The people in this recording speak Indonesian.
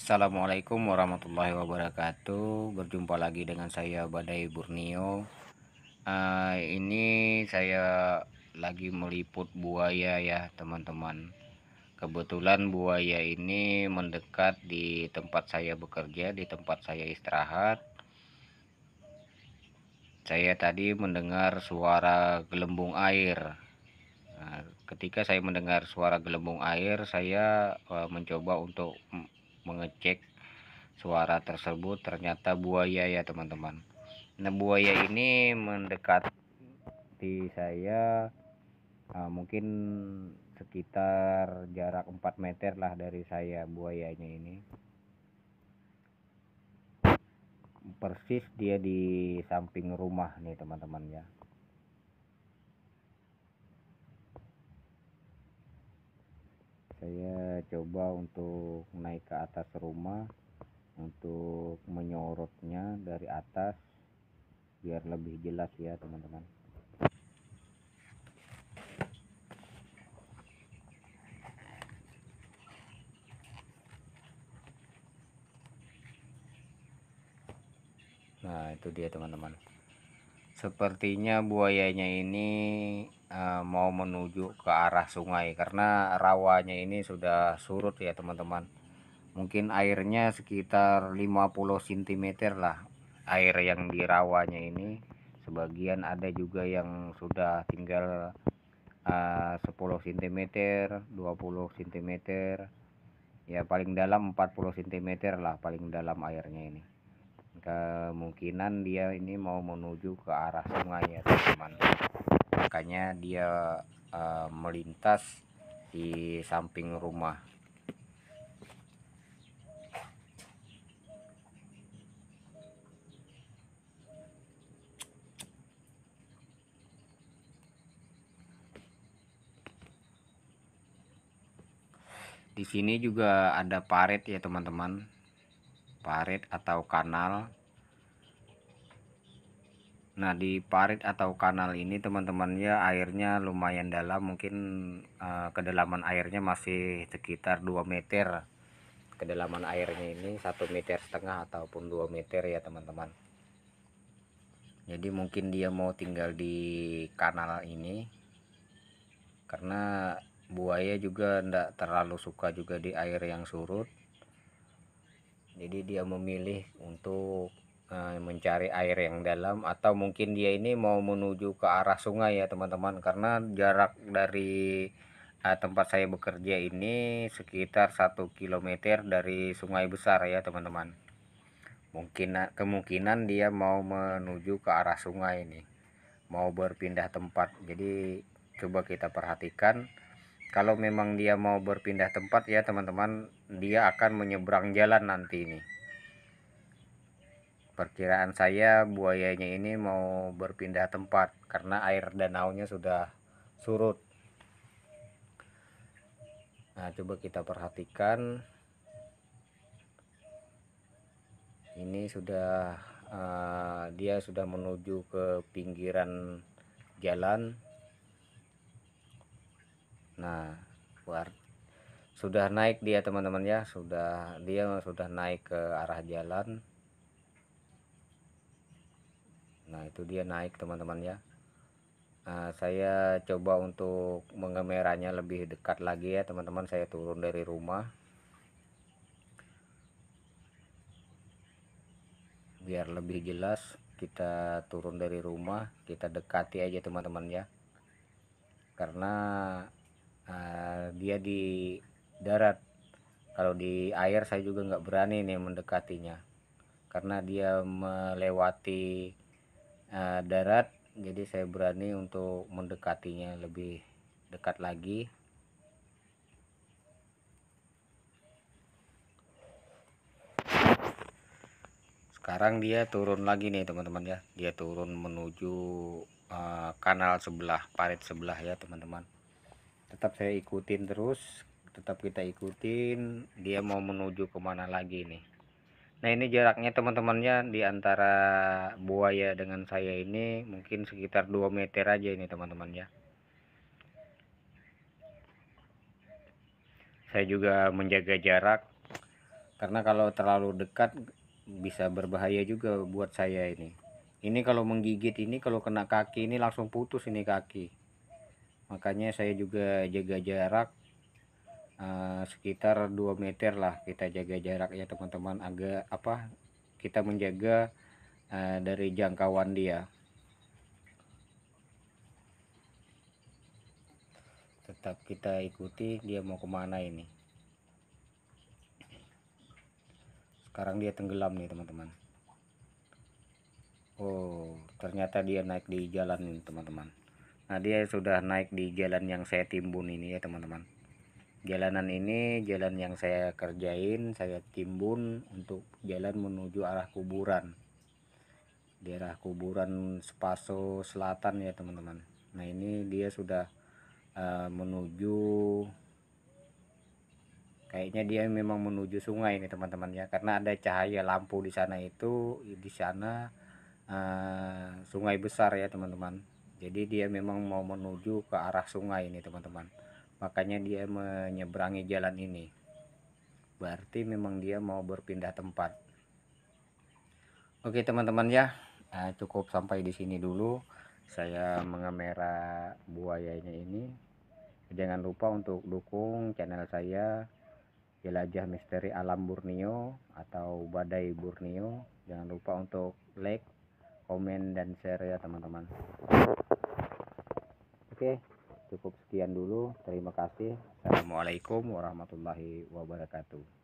Assalamualaikum warahmatullahi wabarakatuh Berjumpa lagi dengan saya Badai Burnio. uh, Ini saya lagi meliput buaya ya teman-teman Kebetulan buaya ini mendekat di tempat saya bekerja Di tempat saya istirahat Saya tadi mendengar suara gelembung air ah, Ketika saya mendengar suara gelembung air, saya ah, mencoba untuk mengecek suara tersebut ternyata buaya ya teman-teman nah buaya ini mendekati saya uh, mungkin sekitar jarak 4 meter lah dari saya buayanya ini persis dia di samping rumah nih teman-teman ya saya coba untuk naik ke atas rumah untuk menyorotnya dari atas biar lebih jelas ya teman-teman Nah itu dia teman-teman Sepertinya buayanya ini Eh, mau menuju ke arah sungai karena rawanya ini sudah surut ya teman-teman mungkin airnya sekitar 50 cm lah air yang di rawanya ini sebagian ada juga yang sudah tinggal uh, 10 cm 20 cm ya paling dalam 40 cm lah paling dalam airnya ini kemungkinan dia ini mau menuju ke arah sungai ya teman-teman makanya dia uh, melintas di samping rumah di sini juga ada parit ya teman-teman parit atau kanal Nah di parit atau kanal ini teman-teman ya airnya lumayan dalam mungkin uh, kedalaman airnya masih sekitar 2 meter kedalaman airnya ini satu meter setengah ataupun 2 meter ya teman-teman jadi mungkin dia mau tinggal di kanal ini karena buaya juga tidak terlalu suka juga di air yang surut jadi dia memilih untuk Eh, mencari air yang dalam atau mungkin dia ini mau menuju ke arah sungai ya teman-teman karena jarak dari uh, tempat saya bekerja ini sekitar 1 km dari sungai besar ya teman-teman mungkin eh, kemungkinan dia mau menuju ke arah sungai ini mau berpindah tempat jadi coba kita perhatikan kalau memang dia mau berpindah tempat ya teman-teman dia akan menyeberang jalan nanti ini Perkiraan saya buayanya ini mau berpindah tempat karena air danaunya sudah surut. Nah, coba kita perhatikan. Ini sudah uh, dia sudah menuju ke pinggiran jalan. Nah, buat sudah naik dia teman-teman ya, sudah dia sudah naik ke arah jalan nah itu dia naik teman-teman ya nah, saya coba untuk mengemeranya lebih dekat lagi ya teman-teman saya turun dari rumah biar lebih jelas kita turun dari rumah kita dekati aja teman-teman ya karena uh, dia di darat kalau di air saya juga nggak berani nih mendekatinya karena dia melewati uh, darat jadi saya berani untuk mendekatinya lebih dekat lagi sekarang dia turun lagi nih teman-teman ya dia turun menuju uh, kanal sebelah parit sebelah ya teman-teman tetap saya ikutin terus tetap kita ikutin dia mau menuju kemana lagi nih Nah ini jaraknya teman-temannya di antara buaya dengan saya ini mungkin sekitar 2 meter aja ini teman teman ya. Saya juga menjaga jarak karena kalau terlalu dekat bisa berbahaya juga buat saya ini. Ini kalau menggigit ini kalau kena kaki ini langsung putus ini kaki. Makanya saya juga jaga jarak Eh, sekitar 2 meter lah kita jaga jarak ya teman-teman agak apa kita menjaga uh, dari jangkauan dia tetap kita ikuti dia mau kemana ini sekarang dia tenggelam nih teman-teman Oh ternyata dia naik di jalan teman-teman Nah dia sudah naik di jalan yang saya timbun ini ya teman-teman jalanan ini jalan yang saya kerjain saya timbun untuk jalan menuju arah kuburan daerah kuburan Sepaso Selatan ya teman-teman nah ini dia sudah uh, menuju kayaknya dia memang menuju sungai ini teman-teman ya karena ada cahaya lampu di sana itu di sana uh, sungai besar ya teman-teman jadi dia memang mau menuju ke arah sungai ini teman-teman makanya dia menyeberangi jalan ini berarti memang dia mau berpindah tempat oke teman-teman ya eh, cukup sampai di sini dulu saya mengamera buayanya ini jangan lupa untuk dukung channel saya jelajah misteri alam Borneo atau badai Borneo jangan lupa untuk like komen dan share ya teman-teman oke okay cukup sekian dulu. Terima kasih. Assalamualaikum warahmatullahi wabarakatuh.